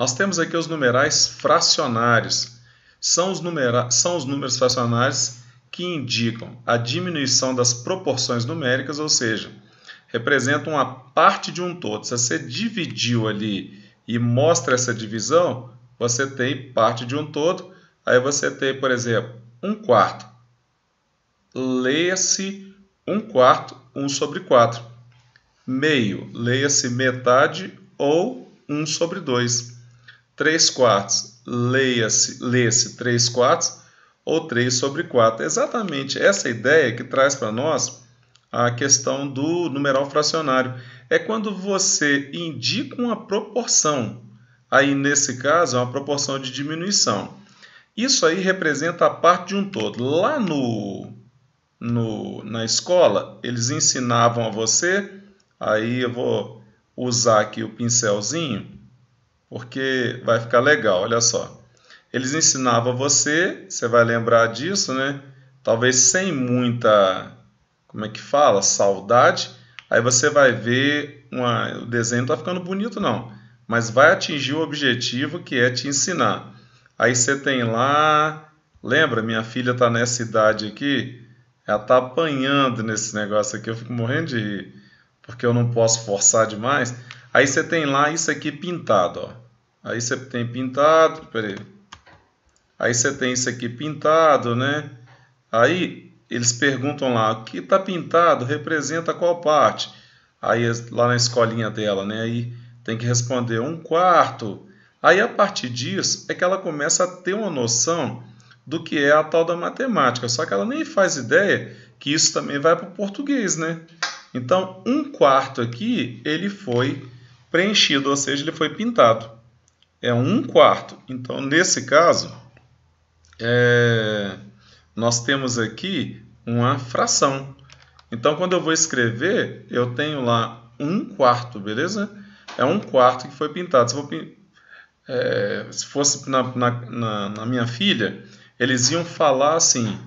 Nós temos aqui os numerais fracionários. São os, numera são os números fracionários que indicam a diminuição das proporções numéricas, ou seja, representam a parte de um todo. Se você dividiu ali e mostra essa divisão, você tem parte de um todo. Aí você tem, por exemplo, um quarto. Leia-se um quarto, um sobre quatro. Meio, leia-se metade ou um sobre dois. 3 quartos, leia-se, lê-se 3 quartos ou 3 sobre 4. É exatamente essa ideia que traz para nós a questão do numeral fracionário. É quando você indica uma proporção. Aí, nesse caso, é uma proporção de diminuição. Isso aí representa a parte de um todo. Lá no, no, na escola, eles ensinavam a você, aí eu vou usar aqui o pincelzinho, porque vai ficar legal, olha só. Eles ensinavam você, você vai lembrar disso, né? Talvez sem muita, como é que fala, saudade. Aí você vai ver, uma, o desenho não está ficando bonito não, mas vai atingir o objetivo que é te ensinar. Aí você tem lá, lembra, minha filha está nessa idade aqui, ela está apanhando nesse negócio aqui, eu fico morrendo de rir, porque eu não posso forçar demais. Aí você tem lá isso aqui pintado, ó. Aí você tem pintado, peraí. Aí você tem isso aqui pintado, né? Aí eles perguntam lá, o que está pintado representa qual parte? Aí lá na escolinha dela, né? Aí tem que responder um quarto. Aí a partir disso é que ela começa a ter uma noção do que é a tal da matemática. Só que ela nem faz ideia que isso também vai para o português, né? Então, um quarto aqui, ele foi preenchido, ou seja, ele foi pintado. É um quarto. Então, nesse caso, é, nós temos aqui uma fração. Então, quando eu vou escrever, eu tenho lá um quarto, beleza? É um quarto que foi pintado. Se, vou, é, se fosse na, na, na minha filha, eles iam falar assim: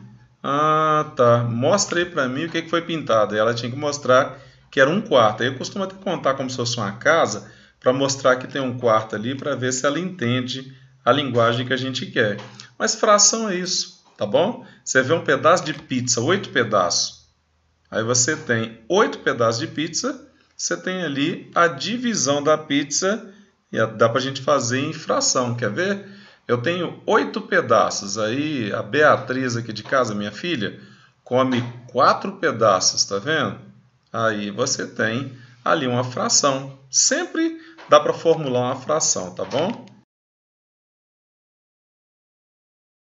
Ah, tá, mostra aí para mim o que foi pintado. E ela tinha que mostrar que era um quarto. Aí eu costumo até contar como se fosse uma casa, para mostrar que tem um quarto ali, para ver se ela entende a linguagem que a gente quer. Mas fração é isso, tá bom? Você vê um pedaço de pizza, oito pedaços. Aí você tem oito pedaços de pizza, você tem ali a divisão da pizza, e dá para a gente fazer em fração, quer ver? Eu tenho oito pedaços. Aí a Beatriz aqui de casa, minha filha, come quatro pedaços, tá vendo? aí você tem ali uma fração. Sempre dá para formular uma fração, tá bom?